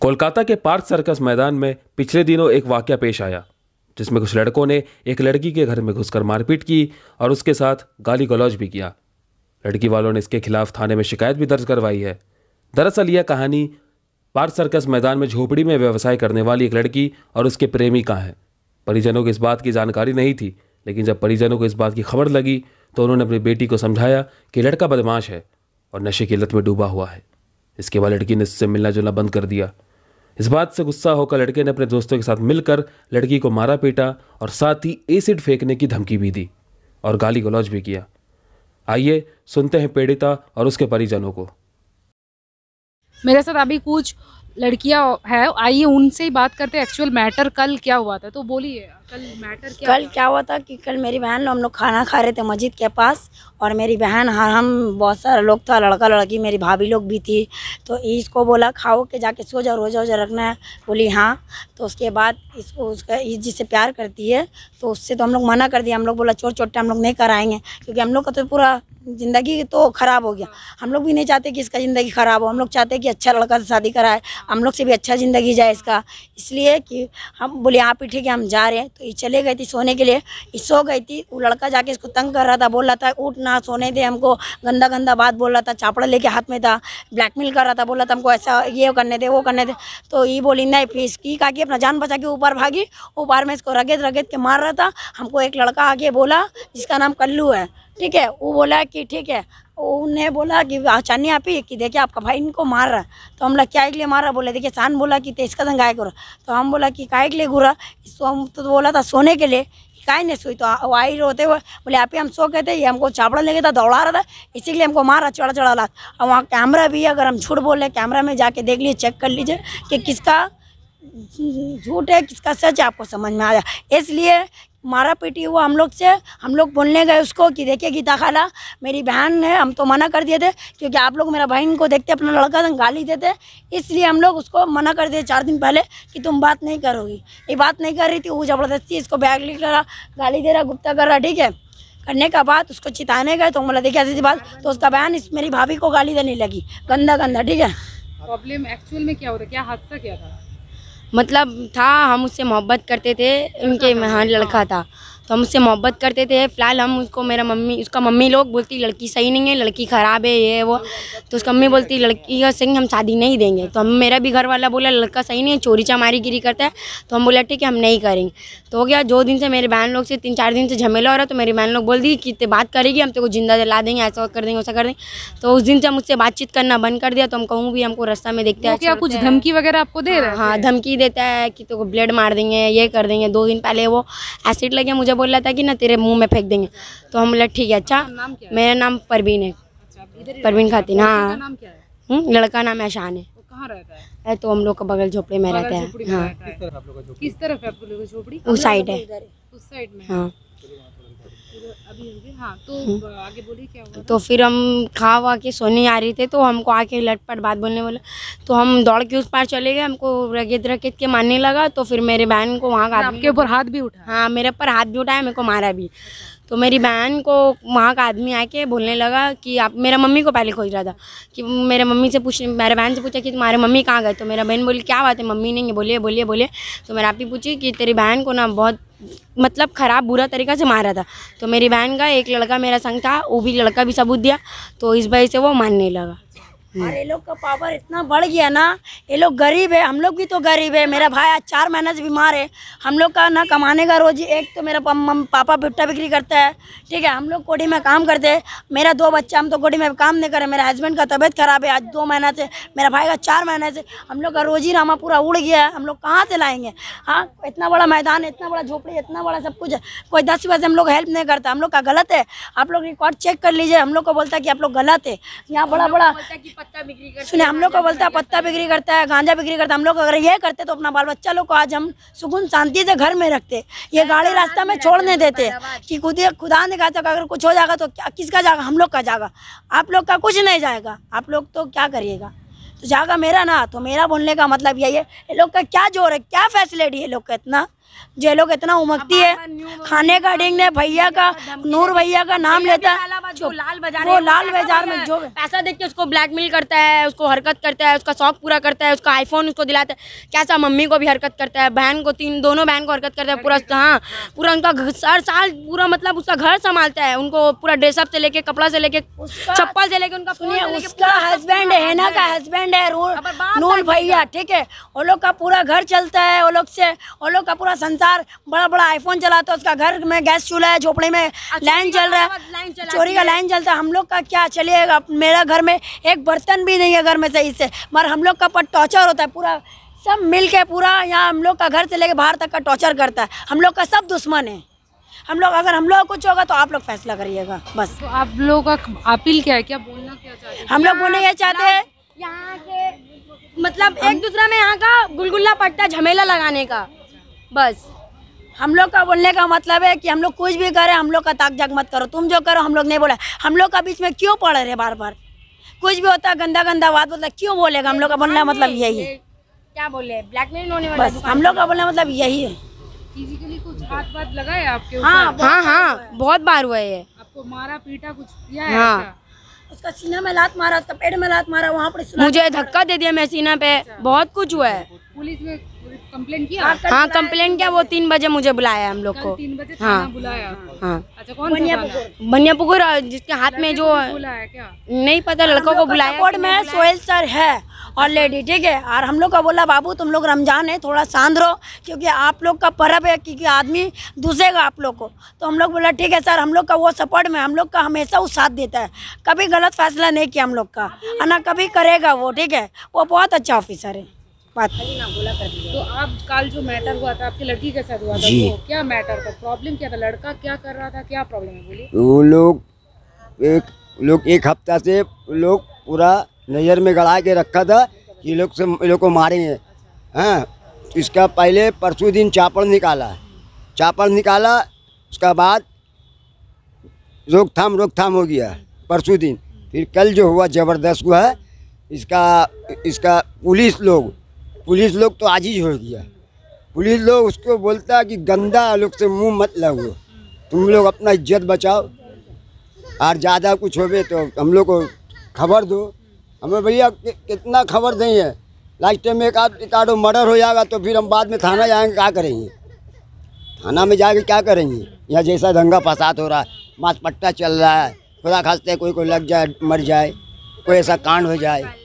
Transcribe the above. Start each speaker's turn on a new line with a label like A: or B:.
A: कोलकाता के park circus मैदान में पिछले दिनों एक वाक्य पेश आया जिसमें कुछ लड़कों ने एक लड़की के घर में घुसकर मारपीट की और उसके साथ गाली गलौज भी किया लड़की वालों ने इसके खिलाफ थाने में शिकायत भी दर्ज करवाई है दरअसल यह कहानी पार्क सर्कस मैदान में झोपड़ी में व्यवसाय करने वाली एक लड़की और उसके प्रेमी का है परिजनों को इस बात की जानकारी नहीं थी लेकिन जब परिजनों को इस बात की खबर लगी तो उन्होंने अपनी बेटी को समझाया कि लड़का बदमाश है और नशे की लत में डूबा हुआ है इसके बाद लड़की ने इससे मिलना जुलना बंद कर दिया इस बात से गुस्सा होकर लड़के ने अपने दोस्तों के साथ मिलकर लड़की को मारा पीटा और साथ ही एसिड फेंकने की धमकी भी दी और गाली गलौज भी किया आइए सुनते हैं पीड़िता और उसके परिजनों को मेरे साथ अभी कुछ लड़कियां है आइए उनसे ही बात करते एक्चुअल मैटर कल क्या हुआ था तो बोलिए कल मैटर क्या कल क्या हुआ था कि कल मेरी बहन हम लोग खाना खा रहे थे मस्जिद के पास और मेरी बहन हाँ हम बहुत सारा लोग था लड़का लड़की मेरी भाभी लोग भी थी तो इसको बोला खाओ के जाके सो जाओ रोजा वोजा रखना है बोली हाँ तो उसके बाद इसको उसका इस जिससे प्यार करती है तो उससे तो हम लोग मना कर दिया हम लोग बोला चोट चोट हम लोग नहीं कराएंगे क्योंकि हम लोग का तो पूरा ज़िंदगी तो ख़राब हो गया हाँ। हम लोग भी नहीं चाहते कि इसका ज़िंदगी ख़राब हो हम लोग चाहते कि अच्छा लड़का से शादी कराए हम लोग से भी अच्छा ज़िंदगी जाए इसका इसलिए कि हम बोले यहाँ पे ठीक है हम जा रहे हैं तो ये चले गई थी सोने के लिए ये सो गई थी वो लड़का जाके इसको तंग कर रहा था बोल रहा था उठ ना सोने दे हमको गंदा गंदा बात बोल रहा था चापड़ा लेके हाथ में था ब्लैकमेल कर रहा था बोल रहा था हमको ऐसा ये करने दे वो करने दे तो ये बोली नहीं फिर इसकी का अपना जान बचा के ऊपर भागी ऊपर में इसको रगेत रगेत के मार रहा था हमको एक लड़का आके बोला जिसका नाम कल्लू है ठीक है वो बोला कि ठीक है उन्हें बोला कि अचानी आप ही कि देखिए आपका भाई इनको मार रहा है तो हम लोग क्या के लिए मार रहा बोले देखिए शान बोला कि इसका कदम गाय घुरा तो हम बोला कि काय के लिए घूरा इसको हम तो बोला था सोने के लिए काय नहीं सोई तो आई रोते हुए बोले आप ही हम सो गए थे ये हमको चापड़ा लेके था दौड़ा रहा था इसीलिए हमको मारा चढ़ा चढ़ा लात और वहाँ कैमरा भी है अगर हम झूठ बोले कैमरा में जाके देख लीजिए चेक कर लीजिए कि किसका झूठ है किसका सच आपको समझ में आया इसलिए मारा पीटी हुआ हम लोग से हम लोग बोलने गए उसको कि देखिए गीता खाला मेरी बहन है हम तो मना कर दिए थे क्योंकि आप लोग मेरा बहन को देखते अपना लड़का गाली देते इसलिए हम लोग उसको मना कर दिए चार दिन पहले कि तुम बात नहीं करोगी ये बात नहीं कर रही थी वो ज़बरदस्ती इसको बैग लिख रहा गाली दे रहा गुप्ता कर रहा ठीक है करने का बाद उसको चिताने गए तो बोला देखिए ऐसी बात तो उसका बहन इस मेरी भाभी को गाली देने लगी गंदा गंदा ठीक है प्रॉब्लम एक्चुअल में क्या हो रहा है क्या हादसा क्या था मतलब था हम उससे मोहब्बत करते थे उनके हाँ, हाँ, महान हाँ। लड़का था तो हम उससे मोहब्बत करते थे फ़िलहाल हम उसको मेरा मम्मी उसका मम्मी लोग बोलती लड़की सही नहीं है लड़की ख़राब है ये वो तो उसका मम्मी बोलती लड़की का सही हम शादी नहीं देंगे तो हम मेरा भी घर वाला बोला लड़का सही नहीं है चोरी चमारी गिरी करता है तो हम बोला ठीक है हम नहीं करेंगे तो हो गया जो दिन से मेरे बहन लोग से तीन चार दिन से झमेला हो रहा तो मेरी बहन लोग बोल दी कि बात करेगी हम तेरे जिंदा जला देंगे ऐसा कर देंगे वैसा कर देंगे तो उस दिन से हम उससे बातचीत करना बंद कर दिया तो हम कहूँ भी हमको रास्ता में देखते हैं क्या कुछ धमकी वगैरह आपको दे रहा हाँ धमकी देता है कि तो ब्लेड मार देंगे ये कर देंगे दो दिन पहले वो एसिड लगे मुझे बोल रहा था कि ना तेरे मुंह में फेंक देंगे तो हम बोला ठीक है अच्छा मेरा नाम परवीन है अच्छा, परवीन खातिन हाँ हम्म, लड़का नाम ऐशान है रहता है तो हम लोग का बगल झोपड़े में रहता है हाँ किस तरफ है उस साइड है उस साइड में हाँ अच्छा। हाँ तो हम्म। आगे तो फिर हम खा वा के सोने आ रहे थे तो हमको आके लटपट बात बोलने वाला तो हम दौड़ के उस पार चले गए हमको रगेद रगेद के मारने लगा तो फिर मेरे बहन को वहाँ का आपके ऊपर हाथ भी उठा हाँ मेरे ऊपर हाथ भी उठाया मेरे को मारा भी अच्छा। तो मेरी बहन को वहाँ का आदमी आके बोलने लगा कि आप मेरा मम्मी को पहले खोज रहा था कि मेरे मम्मी से पूछ मेरे बहन से पूछा कि तुम्हारे मम्मी कहाँ गए तो मेरा बहन बोली क्या बात है मम्मी नहीं बोलिए बोलिए बोलिए तो मेरा आप ही पूछी कि तेरी बहन को ना बहुत मतलब ख़राब बुरा तरीका से मारा था तो मेरी बहन का एक लड़का मेरा संग था वो भी लड़का भी सबूत दिया तो इस वजह से वो मानने लगा और ये लोग का पावर इतना बढ़ गया ना ये लोग गरीब है हम लोग भी तो गरीब है मेरा भाई आज चार महीने से बीमार है हम लोग का ना कमाने का रोज एक तो मेरा पापा भुट्टा बिक्री करता है ठीक है हम लोग कोठी में काम करते हैं मेरा दो बच्चा हम तो कोठी में काम नहीं करें मेरे हस्बैंड का तबीयत खराब है आज दो महीने से मेरा भाई का चार महीने से हम लोग का रोजी रामा पूरा उड़ गया है हम लोग कहाँ से लाएंगे हाँ इतना बड़ा मैदान है इतना बड़ा झोपड़ी इतना बड़ा सब कुछ है कोई दस बजे हम लोग हेल्प नहीं करता हम लोग का गलत है आप लोग रिकॉर्ड चेक कर लीजिए हम लोग को बोलता है कि आप लोग गलत है यहाँ बड़ा बड़ा पत्ता बिक्री सुने हम लोग को बोलता है पत्ता बिक्री करता है गांजा बिक्री करता है हम लोग अगर ये करते तो अपना बाल बच्चा लोग को आज हम सुकून शांति से घर में रखते ये गाड़ी तो रास्ता में छोड़ने देते तो कि खुद खुदा ने कहा था अगर कुछ हो जाएगा तो क्या किसका जाएगा हम लोग का जाएगा आप लोग का कुछ नहीं जाएगा आप लोग तो क्या करिएगा तो जाएगा मेरा ना तो मेरा बोलने का मतलब यही है ये लोग का क्या जोर है क्या फैसिलिटी है लोग का इतना जेलों लोग इतना उमकती है खाने का डिंग ने भैया का नूर भैया का नाम लेता है लाल बाजार वो लाल बाजार में जो पैसा देख के उसको ब्लैकमेल करता है उसको हरकत करता है उसका शौक पूरा करता है उसका आईफोन उसको दिलाता है कैसा मम्मी को भी हरकत करता है बहन को तीन दोनों बहन को हरकत करता है पूरा हाँ पूरा उनका हर साल पूरा मतलब उसका घर संभालता है उनको पूरा ड्रेसअप से लेके कपड़ा से लेके चप्पल से लेके उनका सुनिए उसका हस्बैंड है ना का हस्बैंड है नूर भैया ठीक है वो लोग का पूरा घर चलता है वो लोग से वो लोग का पूरा संसार बड़ा बड़ा आईफोन चलाता है उसका घर में गैस चूल्हा है झोपड़े में अच्छा, लाइन चल रहा है चोरी का लाइन चलता है हम लोग का क्या चलिएगा मेरा घर में एक बर्तन भी नहीं है घर में सही से मगर हम लोग का पर टॉर्चर होता है पूरा सब मिल के पूरा यहाँ हम लोग का घर से लेके बाहर तक का टॉर्चर करता है हम लोग का सब दुश्मन है हम लोग अगर हम लोग कुछ होगा तो आप लोग फैसला करिएगा बस तो आप लोगों का अपील क्या है क्या बोलना क्या चाहते हैं हम लोग बोलना ये चाहते हैं यहाँ के मतलब एक दूसरे में यहाँ का गुलगुल्ला पट्टा है झमेला लगाने का बस हम लोग का बोलने का मतलब है कि हम लोग कुछ भी करें हम लोग का ताक जाग मत करो तुम जो करो हम लोग नहीं बोला हम लोग का बीच में क्यों पड़ रहे बार बार कुछ भी होता है गंदा गंदा बात बोलता क्यों बोलेगा हम लोग का बोलने का मतलब यही है क्या बोले ब्लैकमेल होने बस हम लोग का बोलने मतलब यही है फिजिकली कुछ बात लगा है आपके हाँ, हाँ हाँ बहुत बार हुआ है आपको मारा पीटा कुछ किया है हाँ उसका सीना में लात मारा उसका पेड़ में लात मारा वहाँ पर मुझे धक्का दे दिया मैं सीना पे अच्छा। बहुत कुछ हुआ है पुलिस में कम्प्लेन किया हाँ कम्प्लेन हाँ, किया वो तीन बजे मुझे बुलाया हम लोग को तीन बजे हाँ बुलाया हाँ अच्छा, बनिया पुकुर जिसके हाथ में जो नहीं पता लड़कों को बुलाया में सोहेल सर है और लेडी ठीक है और हम लोग का बोला बाबू तुम लोग रमज़ान है थोड़ा शांत रहो क्योंकि आप लोग का पर्व है क्योंकि आदमी दूसरेगा आप लोग को तो हम लोग बोला ठीक है सर हम लोग का वो सपोर्ट में हम लोग का हमेशा वो साथ देता है कभी गलत फैसला नहीं किया हम लोग का है ना कभी करेगा वो ठीक है वो बहुत अच्छा ऑफिसर है बात कर तो आप कल जो मैटर हुआ था आपकी लड़की के साथ हुआ था तो क्या मैटर था प्रॉब्लम क्या था लड़का क्या कर रहा था क्या प्रॉब्लम है बोली वो लोग एक लोग एक हफ्ता से लोग पूरा नज़र में गड़ा के रखा था कि लोग से लोग को मारेंगे हाँ इसका पहले परसों दिन चापड़ निकाला चापड़ निकाला उसका बाद रोकथाम रोकथाम हो गया परसों दिन फिर कल जो हुआ ज़बरदस्त हुआ है इसका इसका पुलिस लोग पुलिस लोग तो आजीज हो गया पुलिस लोग उसको बोलता है कि गंदा लोग से मुंह मत लगो तुम लोग अपना इज्जत बचाओ और ज़्यादा कुछ गए तो हम लोग को खबर दो हमें भैया कि, कितना खबर दें है लास्ट टाइम में एक आध एक आधो मर्डर हो जाएगा तो फिर हम बाद में थाना जाएंगे क्या करेंगे थाना में जाके क्या करेंगे यहाँ जैसा दंगा फसाद हो रहा है माथ चल रहा है खुदा खास्ते कोई कोई लग जाए मर जाए कोई ऐसा कांड हो जाए